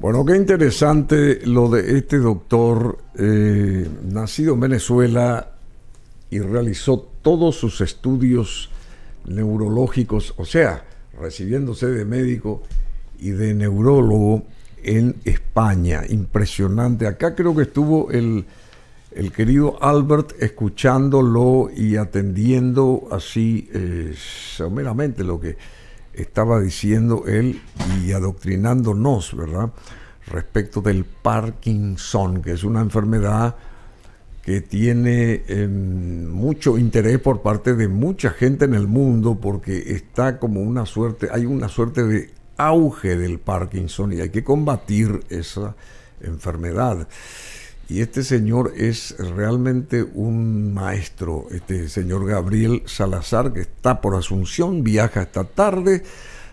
Bueno, qué interesante lo de este doctor, eh, nacido en Venezuela y realizó todos sus estudios neurológicos, o sea, recibiéndose de médico y de neurólogo en España. Impresionante. Acá creo que estuvo el, querido Albert escuchándolo y atendiendo así eh, someramente lo que estaba diciendo él y adoctrinándonos, ¿verdad? Respecto del Parkinson, que es una enfermedad que tiene em, mucho interés por parte de mucha gente en el mundo porque está como una suerte, hay una suerte de auge del Parkinson y hay que combatir esa enfermedad. Y este señor es realmente un maestro, este señor Gabriel Salazar, que está por Asunción, viaja esta tarde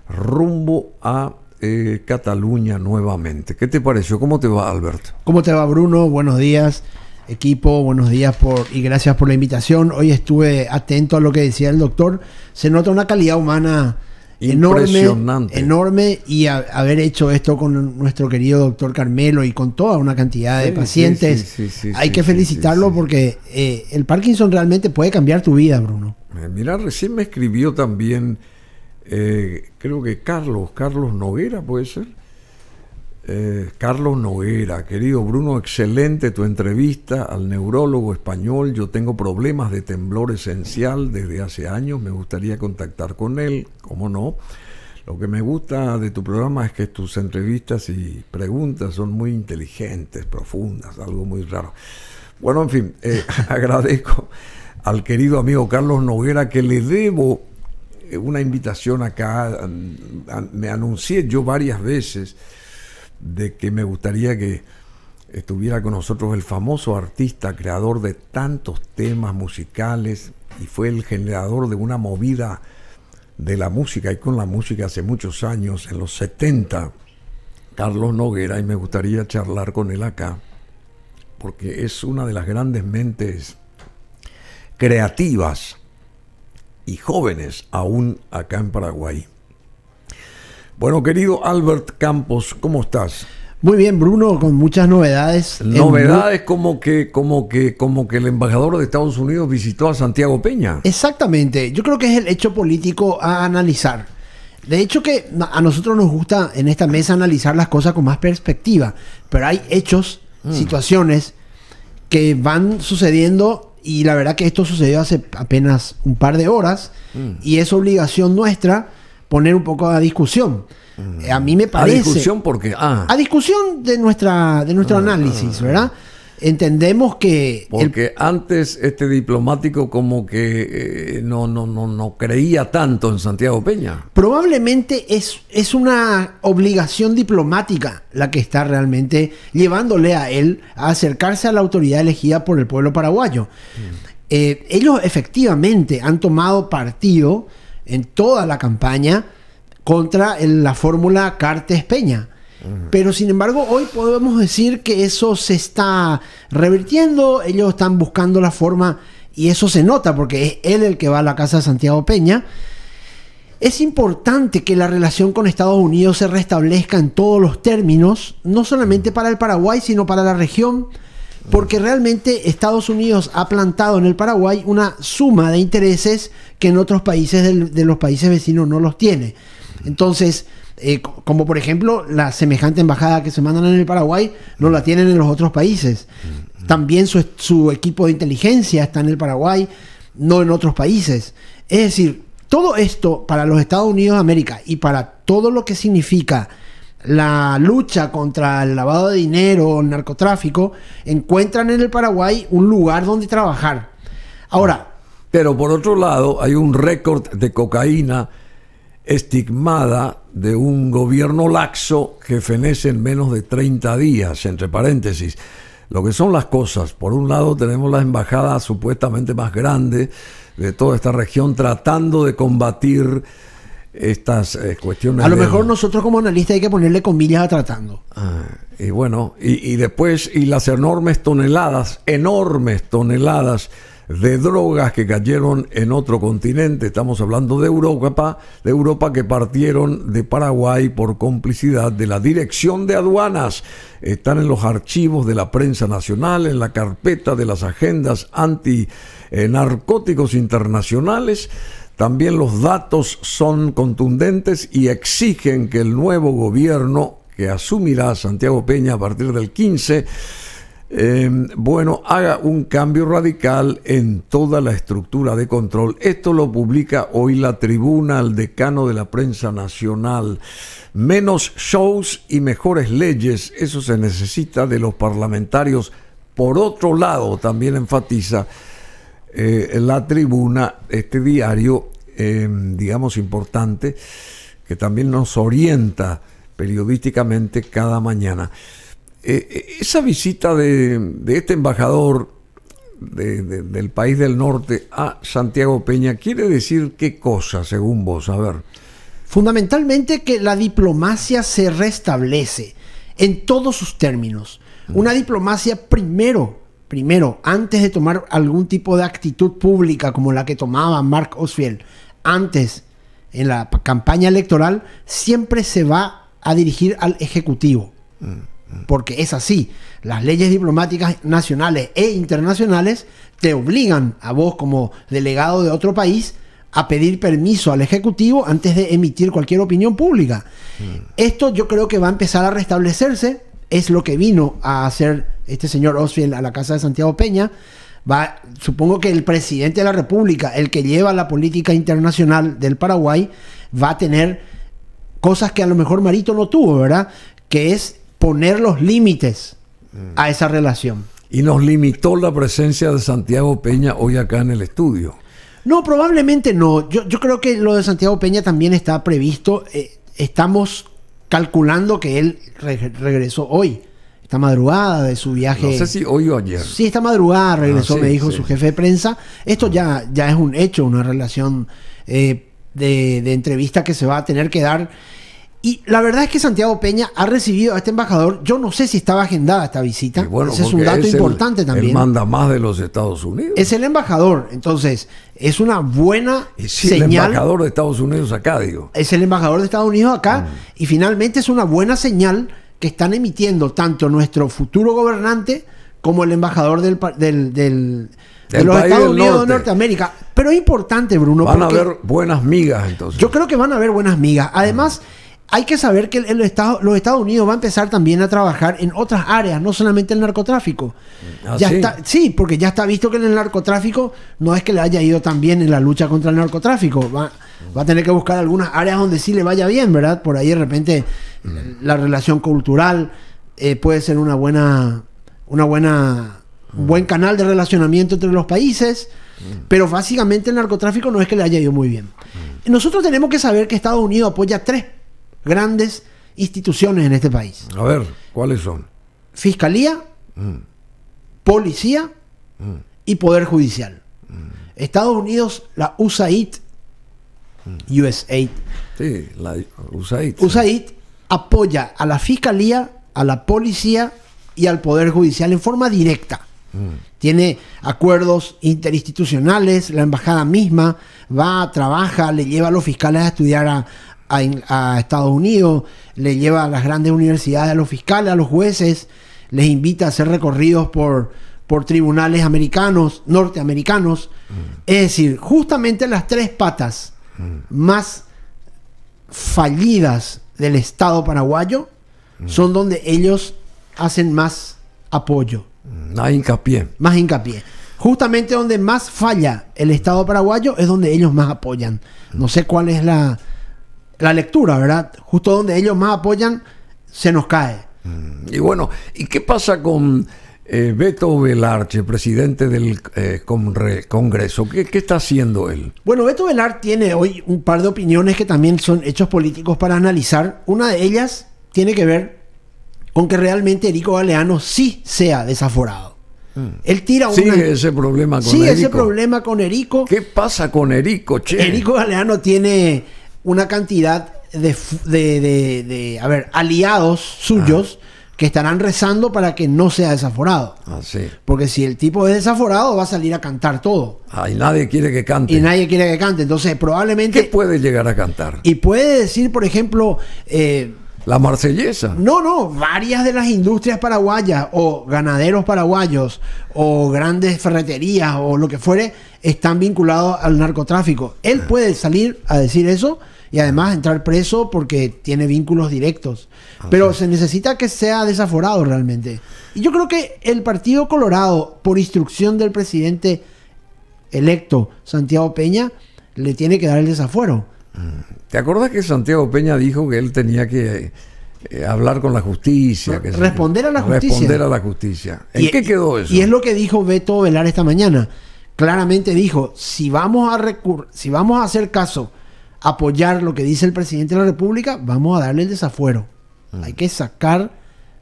rumbo a eh, Cataluña nuevamente. ¿Qué te pareció? ¿Cómo te va, Alberto? ¿Cómo te va, Bruno? Buenos días, equipo. Buenos días por, y gracias por la invitación. Hoy estuve atento a lo que decía el doctor. Se nota una calidad humana Enorme, y haber hecho esto con nuestro querido doctor Carmelo y con toda una cantidad de pacientes. Hay que felicitarlo porque eh, el Parkinson realmente puede cambiar tu vida, Bruno. Eh, Mira, recién me escribió también, eh, creo que Carlos, Carlos Noguera puede ser eh, Carlos Noguera, querido Bruno, excelente tu entrevista al neurólogo español. Yo tengo problemas de temblor esencial desde hace años, me gustaría contactar con él, cómo no. Lo que me gusta de tu programa es que tus entrevistas y preguntas son muy inteligentes, profundas, algo muy raro. Bueno, en fin, eh, agradezco al querido amigo Carlos Noguera que le debo eh, una invitación acá. Me anuncié yo varias veces de que me gustaría que estuviera con nosotros el famoso artista, creador de tantos temas musicales y fue el generador de una movida de la música y con la música hace muchos años, en los 70, Carlos Noguera, y me gustaría charlar con él acá, porque es una de las grandes mentes creativas y jóvenes aún acá en Paraguay. Bueno, querido Albert Campos, ¿cómo estás? Muy bien, Bruno, con muchas novedades. Novedades como que, como que, como que el embajador de Estados Unidos visitó a Santiago Peña. Exactamente. Yo creo que es el hecho político a analizar. De hecho que a nosotros nos gusta en esta mesa analizar las cosas con más perspectiva, pero hay hechos, mm. situaciones que van sucediendo y la verdad que esto sucedió hace apenas un par de horas mm. y es obligación nuestra poner un poco a discusión. Mm. A mí me parece. A discusión porque. Ah. A discusión de, nuestra, de nuestro ah, análisis, ah, ¿verdad? Entendemos que. Porque antes este diplomático como que eh, no, no, no, no creía tanto en Santiago Peña. Probablemente es, es una obligación diplomática la que está realmente llevándole a él a acercarse a la autoridad elegida por el pueblo paraguayo. Mm. Eh, ellos efectivamente han tomado partido en toda la campaña contra la fórmula Cartes Peña. Pero sin embargo, hoy podemos decir que eso se está revirtiendo, ellos están buscando la forma y eso se nota porque es él el que va a la casa de Santiago Peña. Es importante que la relación con Estados Unidos se restablezca en todos los términos, no solamente para el Paraguay, sino para la región, porque realmente Estados Unidos ha plantado en el Paraguay una suma de intereses que en otros países de los países vecinos no los tiene. Entonces, eh, como por ejemplo la semejante embajada que se mandan en el Paraguay, no la tienen en los otros países. Mm. También su equipo de inteligencia está en el Paraguay, no en otros países. Es decir, todo esto para los Estados Unidos de América y para todo lo que significa la lucha contra el lavado de dinero, el narcotráfico, encuentran en el Paraguay un lugar donde trabajar. Ahora. Pero por otro lado, hay un récord de cocaína estigmada de un gobierno laxo que fenece en menos de 30 días, entre paréntesis. Lo que son las cosas, por un lado tenemos la embajada supuestamente más grande de toda esta región tratando de combatir estas eh, cuestiones. A lo mejor nosotros como analistas hay que ponerle comillas a tratando. Ah, y bueno, y, y, después, y las enormes toneladas, enormes toneladas de drogas que cayeron en otro continente. Estamos hablando de Europa, de Europa que partieron de Paraguay por complicidad de la Dirección de Aduanas. Están en los archivos de la prensa nacional, en la carpeta de las agendas antinarcóticos internacionales también los datos son contundentes y exigen que el nuevo gobierno que asumirá Santiago Peña a partir del 15, eh, bueno, haga un cambio radical en toda la estructura de control. Esto lo publica hoy la tribuna al decano de la prensa nacional. Menos shows y mejores leyes, eso se necesita de los parlamentarios. Por otro lado, también enfatiza eh, la tribuna, este diario, em, digamos, importante, que también nos orienta periodísticamente cada mañana. Eh, eh, esa visita de, este embajador del país del norte a Santiago Peña quiere decir qué cosa, según vos, a ver. Fundamentalmente que la diplomacia se restablece en todos sus términos. Mm. Una diplomacia primero primero, antes de tomar algún tipo de actitud pública como la que tomaba Mark Osfield antes en la campaña electoral, siempre se va a dirigir al Ejecutivo. Porque es así, las leyes diplomáticas nacionales e internacionales te obligan a vos como delegado de otro país a pedir permiso al Ejecutivo antes de emitir cualquier opinión pública. Mm. Esto yo creo que va a empezar a restablecerse, es lo que vino a hacer este señor Osfield a la casa de Santiago Peña, va, supongo que el presidente de la República, el que lleva la política internacional del Paraguay, va a tener cosas que a lo mejor Marito no tuvo, ¿verdad? Que es poner los límites a esa relación. Y nos limitó la presencia de Santiago Peña hoy acá en el estudio. No, probablemente no. Yo, creo que lo de Santiago Peña también está previsto. Eh, estamos calculando que él regresó hoy madrugada de su viaje. No sé si hoy o ayer. Sí, esta madrugada ah, regresó, me dijo su jefe de prensa. Esto ya, ya es un hecho, una relación eh, de, entrevista que se va a tener que dar. Y la verdad es que Santiago Peña ha recibido a este embajador. Yo no sé si estaba agendada esta visita. Ese es un dato importante también. Él manda más de los Estados Unidos. Es el embajador. Entonces, es una buena es el embajador de Estados Unidos acá, digo. Es el embajador de Estados Unidos acá. Mm. Y finalmente es una buena señal que están emitiendo tanto nuestro futuro gobernante como el embajador del, de los Estados Unidos de Norteamérica. Pero es importante, Bruno. Van a haber buenas migas, entonces. Yo creo que van a haber buenas migas. Además, hay que saber que los Estados Unidos va a empezar también a trabajar en otras áreas, no solamente el narcotráfico. Ah, ya sí? Está, sí, porque ya está visto que en el narcotráfico no es que le haya ido tan bien en la lucha contra el narcotráfico. Va, va a tener que buscar algunas áreas donde sí le vaya bien, ¿verdad? Por ahí de repente la relación cultural, eh, puede ser una buena, una buena, buen canal de relacionamiento entre los países, pero básicamente el narcotráfico no es que le haya ido muy bien. Nosotros tenemos que saber que Estados Unidos apoya tres grandes instituciones en este país. A ver, ¿cuáles son? Fiscalía, mm. policía mm. y poder judicial. Mm. Estados Unidos, la USAID, USAID. Sí, la USAID. USAID apoya a la fiscalía, a la policía y al Poder Judicial en forma directa. Mm. Tiene acuerdos interinstitucionales, la embajada misma va, trabaja, le lleva a los fiscales a estudiar a, Estados Unidos, le lleva a las grandes universidades, a los fiscales, a los jueces, les invita a hacer recorridos por, por tribunales americanos, norteamericanos. Mm. Es decir, justamente las tres patas mm. más fallidas del Estado paraguayo mm. son donde ellos hacen más apoyo. Mm, más hincapié. Más hincapié. Justamente donde más falla el Estado paraguayo es donde ellos más apoyan. Mm. No sé cuál es la, la lectura, ¿verdad? Justo donde ellos más apoyan, se nos cae. Y bueno, ¿y qué pasa con eh, Beto Velarche, presidente del eh, Congreso, ¿Qué, está haciendo él? Bueno, Beto Velar tiene hoy un par de opiniones que también son hechos políticos para analizar. Una de ellas tiene que ver con que realmente Erico Galeano sí sea desaforado. Mm. Él tira una... Sigue ese problema con Sigue Erico. ese problema con Erico. ¿Qué pasa con Erico, che? Erico Galeano tiene una cantidad de, de, a ver, aliados suyos. Ah que estarán rezando para que no sea desaforado. Así. Ah, Porque si el tipo es desaforado, va a salir a cantar todo. Ah, y nadie quiere que cante. Y nadie quiere que cante. Entonces, probablemente. ¿Qué puede llegar a cantar? Y puede decir, por ejemplo, eh, la marsellesa. No, no, varias de las industrias paraguayas o ganaderos paraguayos o grandes ferreterías o lo que fuere están vinculados al narcotráfico. Él ah. puede salir a decir eso y además entrar preso porque tiene vínculos directos. Ah, Pero se necesita que sea desaforado realmente. Y yo creo que el Partido Colorado, por instrucción del presidente electo Santiago Peña, le tiene que dar el desafuero. ¿Te acuerdas que Santiago Peña dijo que él tenía que eh, hablar con la justicia? Que responder a la justicia. Responder a la justicia. ¿En y, qué e- quedó eso? Y es lo que dijo Beto Velar esta mañana. Claramente dijo, si vamos a si vamos a hacer caso, apoyar lo que dice el presidente de la República, vamos a darle el desafuero. Mm. Hay que sacar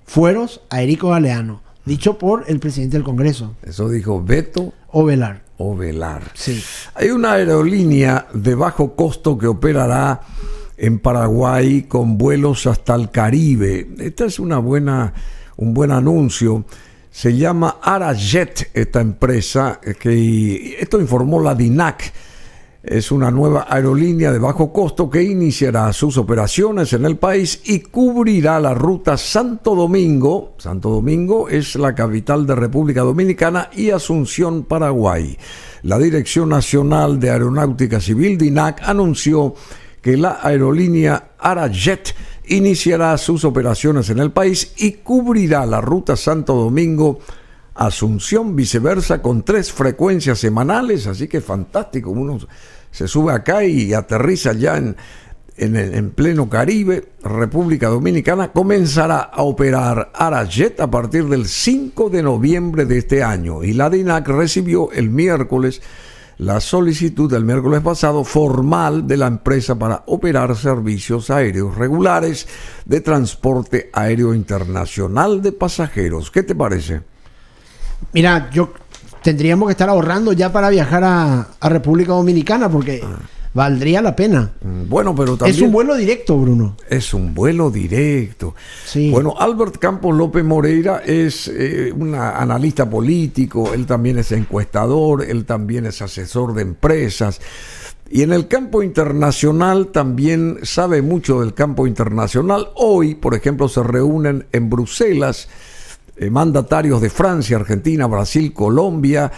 fueros a Erico Galeano, mm. dicho por el presidente del Congreso. Eso dijo Beto Ovelar velar. Hay una aerolínea de bajo costo que operará en Paraguay con vuelos hasta el Caribe. Esta es una buena, un buen anuncio. Se llama Arajet, esta empresa, eh, que esto informó la DINAC es una nueva aerolínea de bajo costo que iniciará sus operaciones en el país y cubrirá la ruta Santo Domingo. Santo Domingo es la capital de República Dominicana y Asunción, Paraguay. La Dirección Nacional de Aeronáutica Civil, DINAC, anunció que la aerolínea Arajet iniciará sus operaciones en el país y cubrirá la ruta Santo Domingo Asunción, viceversa, con tres frecuencias semanales, así que fantástico, uno se sube acá y aterriza ya en, en, pleno Caribe, República Dominicana, comenzará a operar Arajet a partir del 5 de noviembre de este año y la DINAC recibió el miércoles la solicitud del miércoles pasado formal de la empresa para operar servicios aéreos regulares de transporte aéreo internacional de pasajeros. ¿Qué te parece? Mira, yo tendríamos que estar ahorrando ya para viajar a, República Dominicana porque ah. valdría la pena. Mm, bueno, pero también... Es un vuelo directo, Bruno. Es un vuelo directo. Sí. Bueno, Albert Campos López Moreira es eh, un analista político, él también es encuestador, él también es asesor de empresas. Y en el campo internacional también sabe mucho del campo internacional. Hoy, por ejemplo, se reúnen en Bruselas eh, mandatarios de Francia, Argentina, Brasil, Colombia,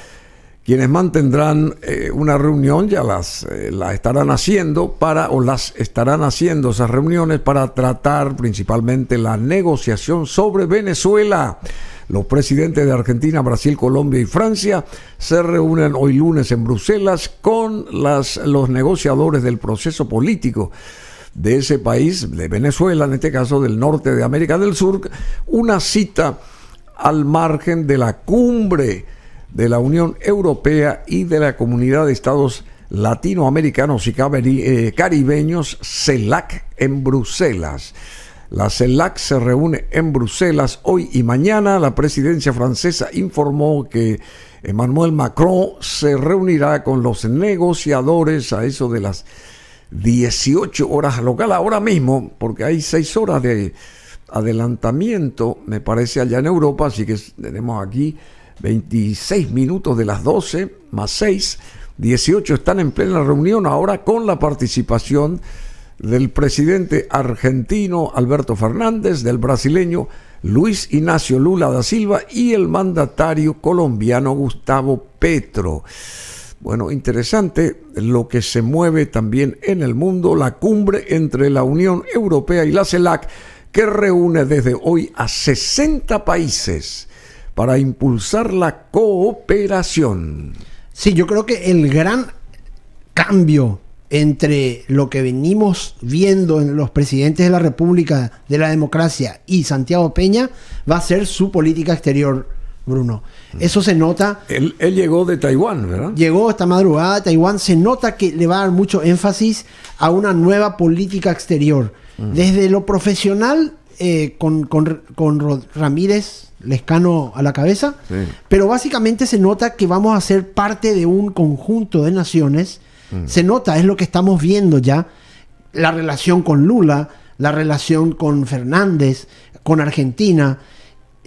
quienes mantendrán eh, una reunión, ya las eh, estarán haciendo para, o las estarán haciendo esas reuniones para tratar principalmente la negociación sobre Venezuela. Los presidentes de Argentina, Brasil, Colombia y Francia se reúnen hoy lunes en Bruselas con las, los negociadores del proceso político de ese país, de Venezuela, en este caso del norte de América del Sur, una cita al margen de la cumbre de la Unión Europea y de la Comunidad de Estados Latinoamericanos y eh, Caribeños, CELAC, en Bruselas. La CELAC se reúne en Bruselas hoy y mañana. La presidencia francesa informó que Emmanuel Macron se reunirá con los negociadores a eso de las 18 horas local ahora mismo, porque hay seis horas de, adelantamiento, me parece, allá en Europa, así que tenemos aquí 26 minutos de las 12, más 6, 18 están en plena reunión ahora con la participación del presidente argentino Alberto Fernández, del brasileño Luis Ignacio Lula da Silva y el mandatario colombiano Gustavo Petro. Bueno, interesante lo que se mueve también en el mundo, la cumbre entre la Unión Europea y la CELAC que reúne desde hoy a 60 países para impulsar la cooperación. Sí, yo creo que el gran cambio entre lo que venimos viendo en los presidentes de la República de la Democracia y Santiago Peña va a ser su política exterior Bruno. Eso se nota. Él, llegó de Taiwán, ¿verdad? Llegó esta madrugada de Taiwán. Se nota que le va a dar mucho énfasis a una nueva política exterior. Mm. Desde lo profesional, eh, con, con, con, Ramírez Lescano a la cabeza, pero básicamente se nota que vamos a ser parte de un conjunto de naciones. Mm. Se nota, es lo que estamos viendo ya, la relación con Lula, la relación con Fernández, con Argentina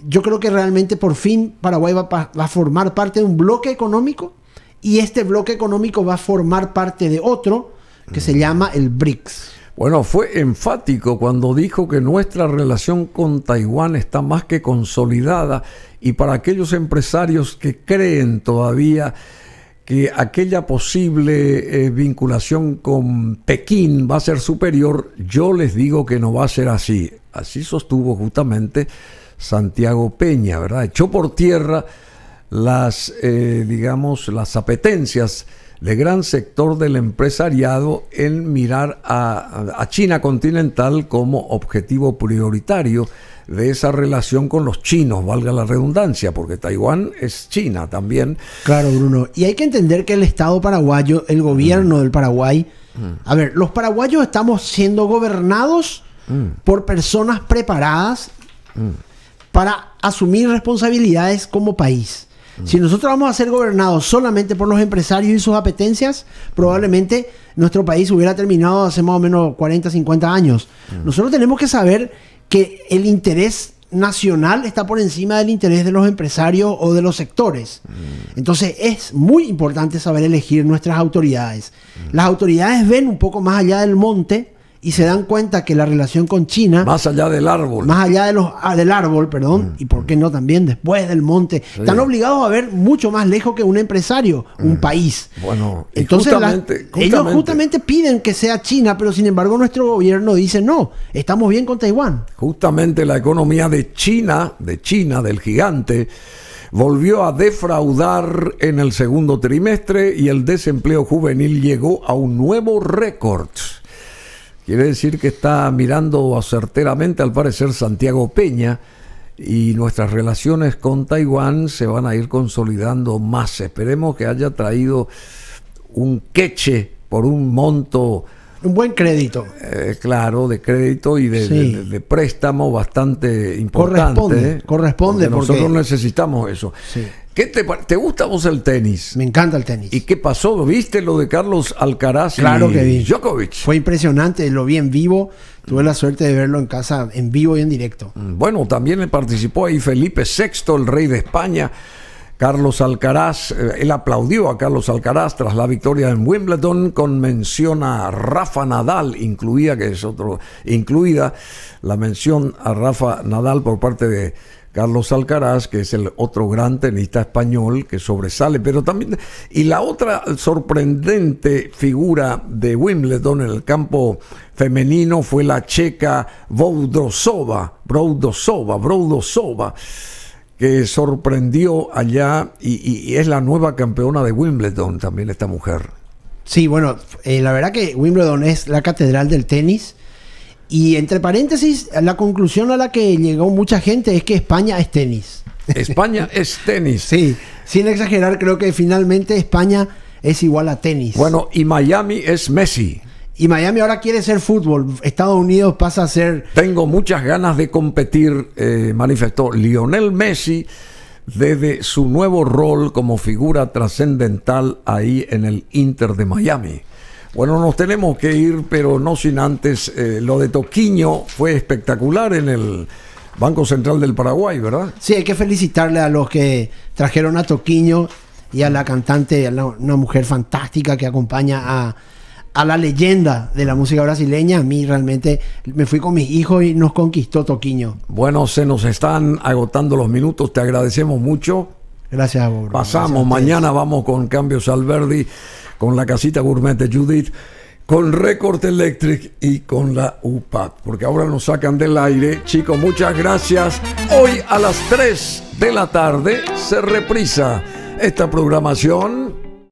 yo creo que realmente por fin Paraguay va, a formar parte de un bloque económico y este bloque económico va a formar parte de otro que se llama el BRICS. Bueno, fue enfático cuando dijo que nuestra relación con Taiwán está más que consolidada y para aquellos empresarios que creen todavía que aquella posible eh, vinculación con Pekín va a ser superior, yo les digo que no va a ser así. Así sostuvo justamente Santiago Peña, ¿verdad? Echó por tierra las, eh, digamos, las apetencias de gran sector del empresariado en mirar a, China continental como objetivo prioritario de esa relación con los chinos, valga la redundancia, porque Taiwán es China también. Claro, Bruno. Y hay que entender que el Estado paraguayo, el gobierno del Paraguay, a ver, los paraguayos estamos siendo gobernados mm. por personas preparadas mm para asumir responsabilidades como país. Si mm. nosotros vamos a ser gobernados solamente por los empresarios y sus apetencias, probablemente nuestro país hubiera terminado hace más o menos 40, 50 años. Mm. Nosotros tenemos que saber que el interés nacional está por encima del interés de los empresarios o de los sectores. Mm. Entonces es muy importante saber elegir nuestras autoridades. Las autoridades ven un poco más allá del monte y se dan cuenta que la relación con China... Más allá del árbol. Más allá ah, del árbol, perdón, mm. y por qué no también después del monte. Están obligados a ver mucho más lejos que un empresario, un mm. país. Bueno, entonces ellos justamente piden que sea China, pero sin embargo nuestro gobierno dice, no, estamos bien con Taiwán. Justamente la economía de China, de China, del gigante, volvió a defraudar en el segundo trimestre y el desempleo juvenil llegó a un nuevo récord. Quiere decir que está mirando acerteramente, al parecer, Santiago Peña y nuestras relaciones con Taiwán se van a ir consolidando más. Esperemos que haya traído un queche por un monto. Un buen crédito. Eh, claro, de crédito y de, préstamo bastante importante. Corresponde, corresponde porque, nosotros necesitamos eso. Sí. ¿Qué te, te, gusta vos el tenis? Me encanta el tenis. ¿Y qué pasó? ¿Viste lo de Carlos Alcaraz claro que Djokovic? Fue impresionante, lo vi en vivo. Tuve la suerte de verlo en casa, en vivo y en directo. Mm, bueno, también participó ahí Felipe VI, el rey de España. Carlos Alcaraz, eh, él aplaudió a Carlos Alcaraz tras la victoria en Wimbledon con mención a Rafa Nadal, incluida, que es otro, incluida la mención a Rafa Nadal por parte de Carlos Alcaraz, que es el otro gran tenista español que sobresale, pero también y la otra sorprendente figura de Wimbledon en el campo femenino fue la checa Boudrosova que sorprendió allá y, es la nueva campeona de Wimbledon también esta mujer. Sí, bueno, eh, la verdad que Wimbledon es la catedral del tenis y entre paréntesis, la conclusión a la que llegó mucha gente es que España es tenis. España es tenis. Sí, sin exagerar, creo que finalmente España es igual a tenis. Bueno, y Miami es Messi. Y Miami ahora quiere ser fútbol. Estados Unidos pasa a ser... Tengo muchas ganas de competir, eh, manifestó Lionel Messi desde su nuevo rol como figura trascendental ahí en el Inter de Miami. Bueno, nos tenemos que ir, pero no sin antes. Eh, lo de Toquiño fue espectacular en el Banco Central del Paraguay, ¿verdad? Sí, hay que felicitarle a los que trajeron a Toquiño y a la cantante, a una mujer fantástica que acompaña a, la leyenda de la música brasileña. A mí realmente me fui con mis hijos y nos conquistó Toquiño. Bueno, se nos están agotando los minutos. Te agradecemos mucho. Gracias, a vos, Pasamos, mañana vamos con Cambios Alberdi con la casita gourmet de Judith, con Record Electric y con la UPAP, porque ahora nos sacan del aire. Chicos, muchas gracias. Hoy a las 3 de la tarde se reprisa esta programación